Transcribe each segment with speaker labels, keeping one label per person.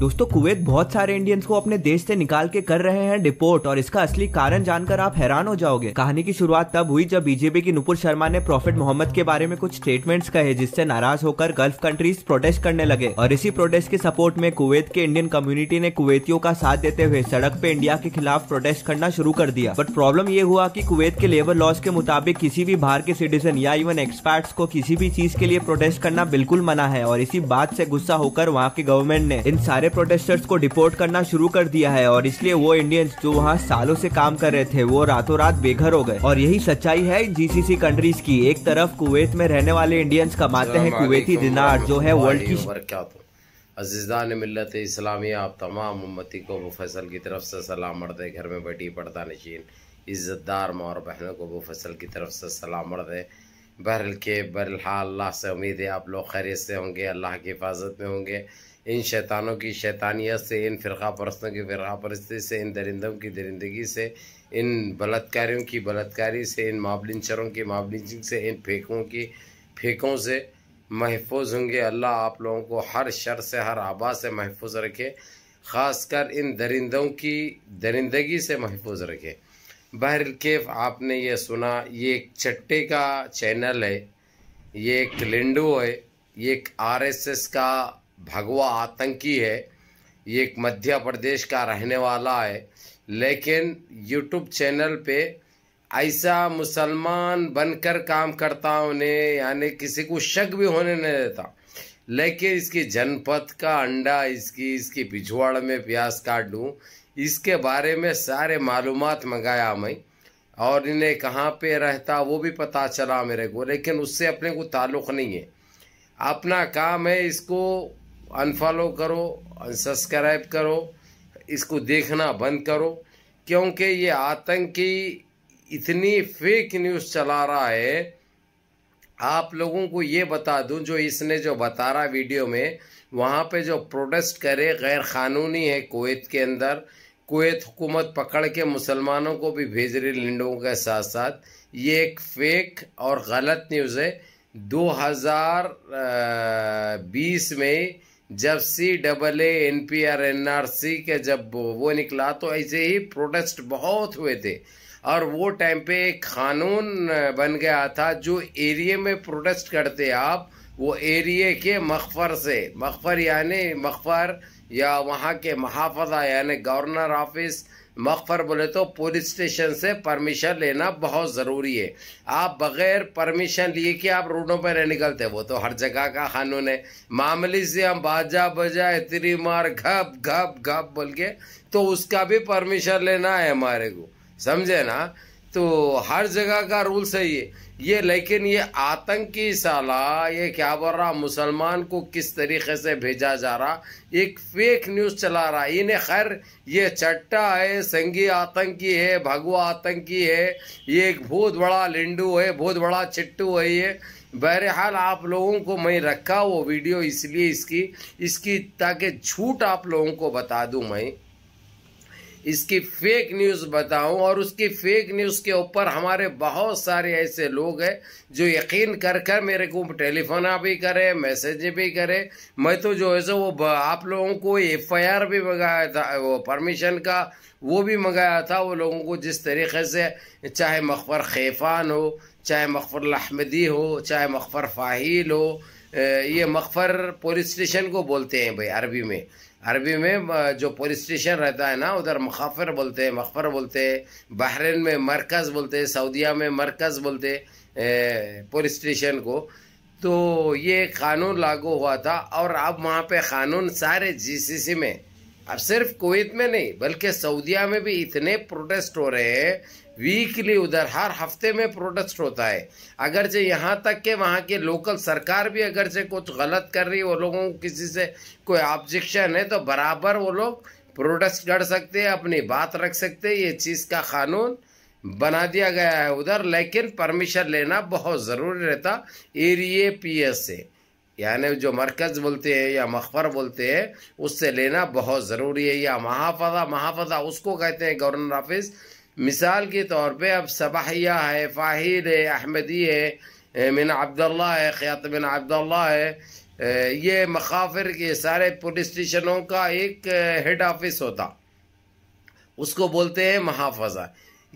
Speaker 1: दोस्तों कुवैत बहुत सारे इंडियंस को अपने देश से निकाल के कर रहे हैं डिपोर्ट और इसका असली कारण जानकर आप हैरान हो जाओगे कहानी की शुरुआत तब हुई जब बीजेपी की नुपुर शर्मा ने प्रॉफिट मोहम्मद के बारे में कुछ स्टेटमेंट्स कहे जिससे नाराज होकर गल्फ कंट्रीज प्रोटेस्ट करने लगे और इसी प्रोटेस्ट के सपोर्ट में कुवैत के इंडियन कम्युनिटी ने कुवैतियों का साथ देते हुए सड़क पे इंडिया के खिलाफ प्रोटेस्ट करना शुरू कर दिया बट प्रॉब्लम ये हुआ की कुवैत के लेबर लॉज के मुताबिक किसी भी बाहर के सिटीजन या इवन एक्सपर्ट्स को किसी भी चीज के लिए प्रोटेस्ट करना बिल्कुल मना है और इसी बात से गुस्सा होकर वहाँ के गवर्नमेंट ने इन सारे सारे प्रोटेस्टर्स को डिपोर्ट करना शुरू कर दिया है और इसलिए वो इंडियंस जो वहाँ सालों से काम कर रहे थे वो रातों रात बेघर हो गए और यही सच्चाई है जीसीसी कंट्रीज की एक तरफ कुवैत में रहने वाले इंडियंस कमाते हैं कुवैती दिनार जो है वर्ल्ड की तो? अजीज़ान मिलत इस्लामी आप तमाम उम्मती को वो मुफसल की तरफ से सलाम मर्द घर में बैठी पड़ता नशीन इज़्ज़तदार माँ और बहनों को वो मुफसल की तरफ से सलाम मर्द बहर के बहरहाल अल्लाह से उम्मीद है आप लोग खैरियत से होंगे अल्लाह की हिफाजत में होंगे इन शैतानों की शैतानियत से इन फ़िरका परस्तों की फ़िरका परस्ती से इन दरिंदों की दरिंदगी से इन बलात्कारियों की बलात्कारी से इन माबलिंचरों की माबलिंचिंग से इन फेंकों की फेंकों से महफूज होंगे अल्लाह आप लोगों को हर शर से हर आबा से महफूज रखे ख़ासकर इन दरिंदों की दरिंदगी से महफूज रखे केफ आपने ये सुना ये एक चट्टे का चैनल है ये एक लिंडो है ये एक आर का भगवा आतंकी है ये एक मध्य प्रदेश का रहने वाला है लेकिन यूट्यूब चैनल पे ऐसा मुसलमान बनकर काम करता उन्हें यानी किसी को शक भी होने नहीं देता लेकिन इसकी जनपद का अंडा इसकी इसकी पिछवाड़ में प्याज काट लूँ इसके बारे में सारे मालूम मंगाया मैं और इन्हें कहाँ पे रहता वो भी पता चला मेरे को लेकिन उससे अपने को ताल्लुक़ नहीं है अपना काम है इसको अनफॉलो करो अनसब्सक्राइब करो इसको देखना बंद करो क्योंकि ये आतंकी इतनी फेक न्यूज़ चला रहा है आप लोगों को ये बता दूं जो इसने जो बता रहा वीडियो में वहाँ पे जो प्रोटेस्ट करे गैर क़ानूनी है कोत के अंदर कोत हुकूमत पकड़ के मुसलमानों को भी भेज रही लिंडों के साथ साथ ये एक फेक और गलत न्यूज़ है 2020 में जब C double A N P R N R C के जब वो निकला तो ऐसे ही प्रोटेस्ट बहुत हुए थे और वो टाइम पे कानून बन गया था जो एरिए में प्रोटेस्ट करते आप वो एरिए के मखफर से मखफर यानी मखफर या वहाँ के महाफजा यानी गवर्नर ऑफिस मकफर बोले तो पुलिस स्टेशन से परमिशन लेना बहुत ज़रूरी है आप बग़ैर परमिशन लिए कि आप रोडों पर नहीं निकलते वो तो हर जगह का कानून है मामले से हम बाजा बजा इतनी मार घप घप घप बोल के तो उसका भी परमिशन लेना है हमारे को समझे ना तो हर जगह का रूल सही है ये लेकिन ये आतंकी साला ये क्या बोल रहा मुसलमान को किस तरीके से भेजा जा रहा एक फेक न्यूज़ चला रहा इन्हें खैर ये चट्टा है संगी आतंकी है भगवा आतंकी है ये एक बहुत बड़ा लिंडू है बहुत बड़ा चिट्टू है ये बहरहाल आप लोगों को मैं रखा वो वीडियो इसलिए इसकी इसकी ताकि झूठ आप लोगों को बता दूँ मैं इसकी फेक न्यूज़ बताऊं और उसकी फेक न्यूज़ के ऊपर हमारे बहुत सारे ऐसे लोग हैं जो यकीन कर कर मेरे को टेलीफोन भी करे मैसेज भी करे मैं तो जो है सो वो आप लोगों को एफ आई आर भी मंगाया था वो परमिशन का वो भी मंगाया था वो लोगों को जिस तरीके से चाहे मखफर खैफान हो चाहे मकफर लहमदी हो चाहे मकफर फ़ाहिल हो ये मकफर पुलिस स्टेशन को बोलते हैं भाई अरबी में अरबी में जो पुलिस स्टेशन रहता है ना उधर मखाफर बोलते हैं मखफर बोलते हैं बहरीन में मरकज़ बोलते हैं सऊदिया में मरकज़ बोलते पुलिस स्टेशन को तो ये कानून लागू हुआ था और अब वहाँ पे कानून सारे जीसीसी में अब सिर्फ कुवैत में नहीं बल्कि सऊदिया में भी इतने प्रोटेस्ट हो रहे हैं वीकली उधर हर हफ्ते में प्रोटेस्ट होता है अगर जो यहाँ तक के वहाँ के लोकल सरकार भी अगर से कुछ गलत कर रही है वो लोगों को किसी से कोई ऑब्जेक्शन है तो बराबर वो लोग प्रोटेस्ट कर सकते हैं अपनी बात रख सकते हैं ये चीज़ का कानून बना दिया गया है उधर लेकिन परमिशन लेना बहुत ज़रूरी रहता एरिए पी एस से यानी जो मरकज़ बोलते हैं या मखफर बोलते हैं उससे लेना बहुत ज़रूरी है या महाफजा महाफजा उसको कहते हैं गवर्नर ऑफिस मिसाल के तौर पे अब सबाहिया है फ़ाहिर है अहमदी है मिन अब्दुल्ला है ख़यात मिन अब्दुल्ला है ये मखाफिर के सारे पुलिस स्टेशनों का एक हेड ऑफिस होता उसको बोलते हैं महाफजा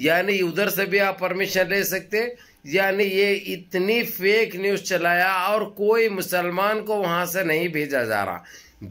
Speaker 1: यानी उधर से भी आप परमिशन ले सकते यानी ये इतनी फेक न्यूज़ चलाया और कोई मुसलमान को वहाँ से नहीं भेजा जा रहा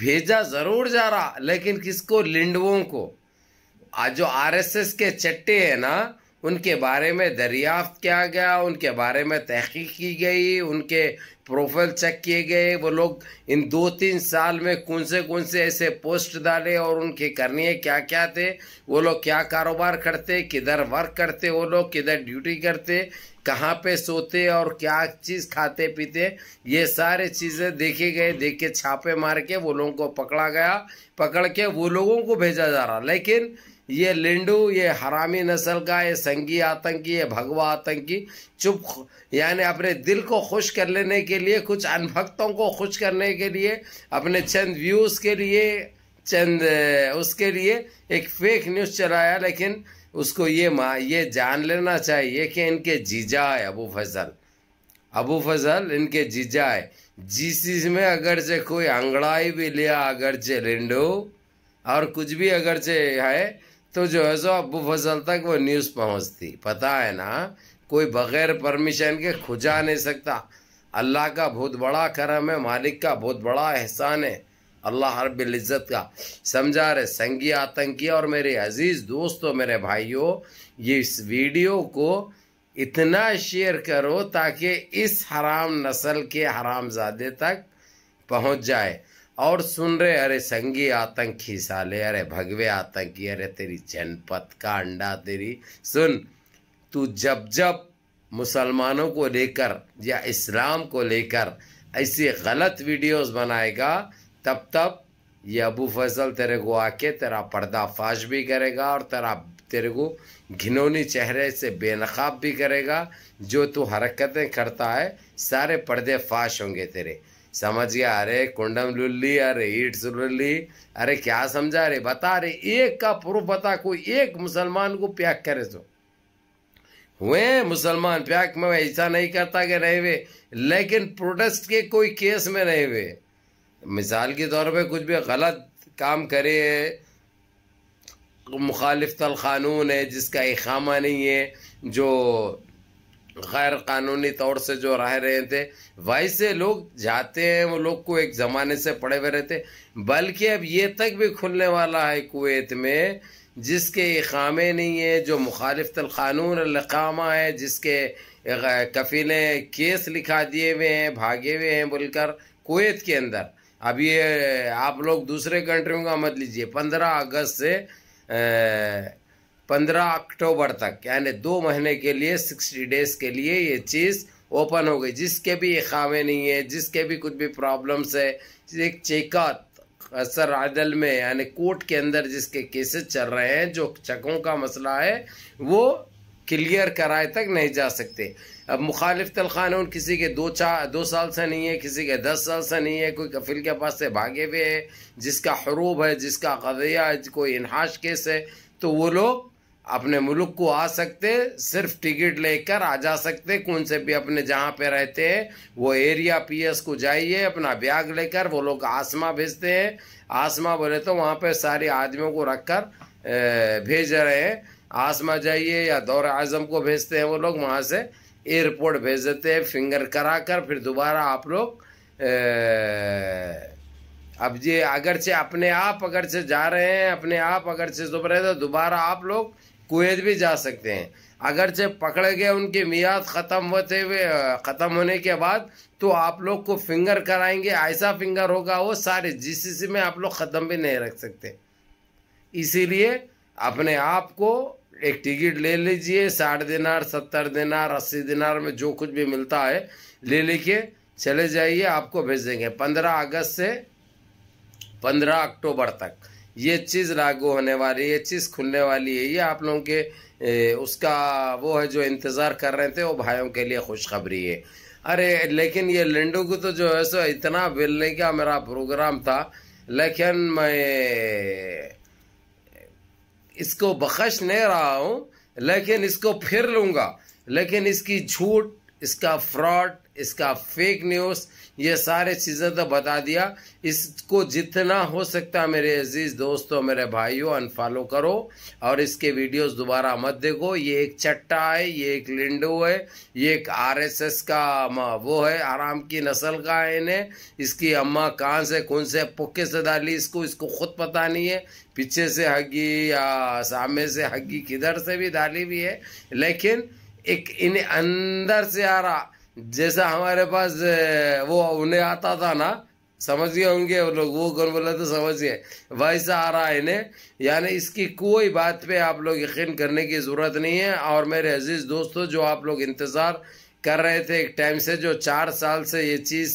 Speaker 1: भेजा ज़रूर जा रहा लेकिन किसको लिंडवों को आज जो आरएसएस के चट्टे हैं ना उनके बारे में दरियाफ्त किया गया उनके बारे में तहकीक की गई उनके प्रोफाइल चेक किए गए वो लोग इन दो तीन साल में कौन से कौन से ऐसे पोस्ट डाले और उनके करने क्या क्या थे वो लोग क्या कारोबार करते किधर वर्क करते वो लोग किधर ड्यूटी करते कहाँ पे सोते और क्या चीज़ खाते पीते ये सारे चीज़ें देखे गए देख के छापे मार के वो लोगों को पकड़ा गया पकड़ के वो लोगों को भेजा जा रहा लेकिन ये लिंडू ये हरामी नस्ल का ये संगी आतंकी ये भगवा आतंकी चुप यानी अपने दिल को खुश कर लेने के लिए कुछ अनभक्तों को खुश करने के लिए अपने चंद व्यूज़ के लिए चंद उसके लिए एक फेक न्यूज़ चलाया लेकिन उसको ये माँ ये जान लेना चाहिए कि इनके जीजा है अबू फजल अबू फजल इनके जीजा है जिस चीज़ में अगरचे कोई अंगड़ाई भी लिया अगरचे लिंडो और कुछ भी अगरचे है तो जो है सो अबू फजल तक वो न्यूज़ पहुंचती पता है ना कोई बग़ैर परमिशन के खुजा नहीं सकता अल्लाह का बहुत बड़ा करम है मालिक का बहुत बड़ा एहसान है अल्लाह हरबिल्ज़त का समझा रहे संगी आतंकी और मेरे अज़ीज़ दोस्तों मेरे भाइयों ये इस वीडियो को इतना शेयर करो ताकि इस हराम नस्ल के हरामजादे तक पहुंच जाए और सुन रहे अरे संगी आतंकी साले अरे भगवे आतंकी अरे तेरी जनपद का अंडा तेरी सुन तू जब जब मुसलमानों को लेकर या इस्लाम को लेकर ऐसी गलत वीडियोस बनाएगा तब तब ये अबू फजल तेरे को आके तेरा पर्दाफाश भी करेगा और तेरा तेरे को घिनौनी चेहरे से बेनकाब भी करेगा जो तू हरकतें करता है सारे पर्दे फाश होंगे तेरे समझ गया अरे कुंडम लुल्ली अरे ईट सुरुल्ली अरे क्या समझा रे बता रे एक का प्रूफ बता कोई एक मुसलमान को प्याक करे तो हुए मुसलमान प्याक में ऐसा नहीं करता कि रहे हुए लेकिन प्रोटेस्ट के कोई केस में रहे हुए मिसाल के तौर पे कुछ भी गलत काम करे मुखालिफ कानून है जिसका इकामा नहीं है जो गैर कानूनी तौर से जो रह रहे थे वैसे लोग जाते हैं वो लोग को एक ज़माने से पड़े हुए रहते बल्कि अब ये तक भी खुलने वाला है कुवैत में जिसके इकामे नहीं है जो मुखालफत क़ानून लकामा है जिसके कफीले केस लिखा दिए हुए हैं भागे हुए हैं बोलकर कुवैत के अंदर अब ये आप लोग दूसरे कंट्रियों का मत लीजिए पंद्रह अगस्त से पंद्रह अक्टूबर तक यानी दो महीने के लिए सिक्सटी डेज के लिए ये चीज़ ओपन हो गई जिसके भी ये खामे नहीं है जिसके भी कुछ भी प्रॉब्लम्स है एक चेकअप सर अदल में यानी कोर्ट के अंदर जिसके केसेस चल रहे हैं जो चकों का मसला है वो क्लियर कराए तक नहीं जा सकते अब मुखालिफ तलखानून किसी के दो चार दो साल से नहीं है किसी के दस साल से नहीं है कोई कफिल के पास से भागे हुए है जिसका हरूब है जिसका कदया है कोई इनहाश केस है तो वो लोग अपने मुल्क को आ सकते सिर्फ टिकट लेकर आ जा सकते कौन से भी अपने जहाँ पे रहते हैं वो एरिया पीएस को जाइए अपना ब्याग लेकर वो लोग आसमा भेजते हैं आसमा बोले तो वहाँ पे सारे आदमियों को रख कर भेज रहे हैं आसमा जाइए या दौर आज़म को भेजते हैं वो लोग वहाँ से एयरपोर्ट भेज देते हैं फिंगर करा कर फिर दोबारा आप लोग अब ये अगर से अपने आप अगर से जा रहे हैं अपने आप अगर से रहे तो दोबारा आप लोग कुवैत भी जा सकते हैं अगर जब पकड़े गए उनकी मियाद ख़त्म होते हुए ख़त्म होने के बाद तो आप लोग को फिंगर कराएंगे ऐसा फिंगर होगा वो सारे जिस में आप लोग ख़त्म भी नहीं रख सकते इसीलिए अपने आप को एक टिकट ले लीजिए साठ दिनार सत्तर दिनार अस्सी दिनार में जो कुछ भी मिलता है ले लेके चले जाइए आपको भेज देंगे पंद्रह अगस्त से पंद्रह अक्टूबर तक ये चीज़ लागू होने वाली है ये चीज़ खुलने वाली है ये आप लोगों के ए, उसका वो है जो इंतज़ार कर रहे थे वो भाइयों के लिए खुशखबरी है अरे लेकिन ये लंडू को तो जो है सो इतना मिलने का मेरा प्रोग्राम था लेकिन मैं इसको बख्श नहीं रहा हूँ लेकिन इसको फिर लूँगा लेकिन इसकी झूठ इसका फ्रॉड इसका फेक न्यूज़ ये सारे चीज़ें तो बता दिया इसको जितना हो सकता है मेरे अजीज़ दोस्तों मेरे भाइयों अनफॉलो करो और इसके वीडियोस दोबारा मत देखो ये एक चट्टा है ये एक लिंडो है ये एक आरएसएस का वो है आराम की नस्ल का है इन्हें इसकी अम्मा कहाँ से कौन से पुक्के से डाली इसको इसको खुद पता नहीं है पीछे से हगी या सामने से हगी किधर से भी डाली हुई है लेकिन एक इन अंदर से आ रहा जैसा हमारे पास वो उन्हें आता था ना समझ गए होंगे लोग वो कौन बोला तो समझ गए वैसा आ रहा है इन्हें यानी इसकी कोई बात पे आप लोग यकीन करने की ज़रूरत नहीं है और मेरे अजीज़ दोस्तों जो आप लोग इंतज़ार कर रहे थे एक टाइम से जो चार साल से ये चीज़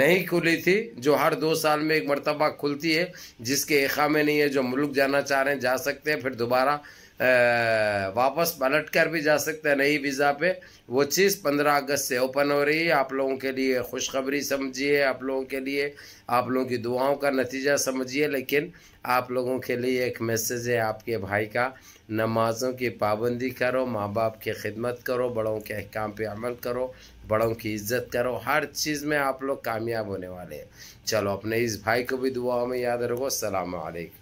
Speaker 1: नहीं खुली थी जो हर दो साल में एक मरतबा खुलती है जिसके एखा में नहीं है जो मुल्क जाना चाह रहे हैं जा सकते हैं फिर दोबारा वापस पलट कर भी जा सकते हैं नई वीज़ा पे वो चीज़ पंद्रह अगस्त से ओपन हो रही है आप लोगों के लिए खुशखबरी समझिए आप लोगों के लिए आप लोगों की दुआओं का नतीजा समझिए लेकिन आप लोगों के लिए एक मैसेज है आपके भाई का नमाज़ों की पाबंदी करो माँ बाप की खिदमत करो बड़ों के अहकाम पे अमल करो बड़ों की इज्जत करो हर चीज़ में आप लोग कामयाब होने वाले हैं चलो अपने इस भाई को भी दुआओं में याद रखो सलाम